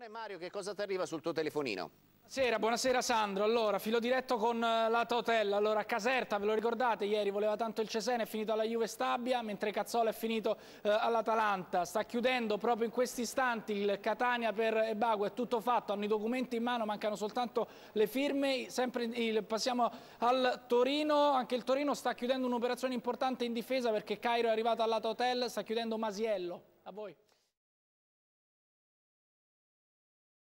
Attenzione Mario, che cosa ti arriva sul tuo telefonino? Buonasera, buonasera Sandro. Allora, filo diretto con eh, la Totella. Allora, Caserta, ve lo ricordate, ieri voleva tanto il Cesena, è finito alla Juve Stabia, mentre Cazzola è finito eh, all'Atalanta. Sta chiudendo proprio in questi istanti il Catania per Ebago, è tutto fatto, hanno i documenti in mano, mancano soltanto le firme. Sempre il, passiamo al Torino, anche il Torino sta chiudendo un'operazione importante in difesa perché Cairo è arrivato alla Totella, sta chiudendo Masiello. A voi.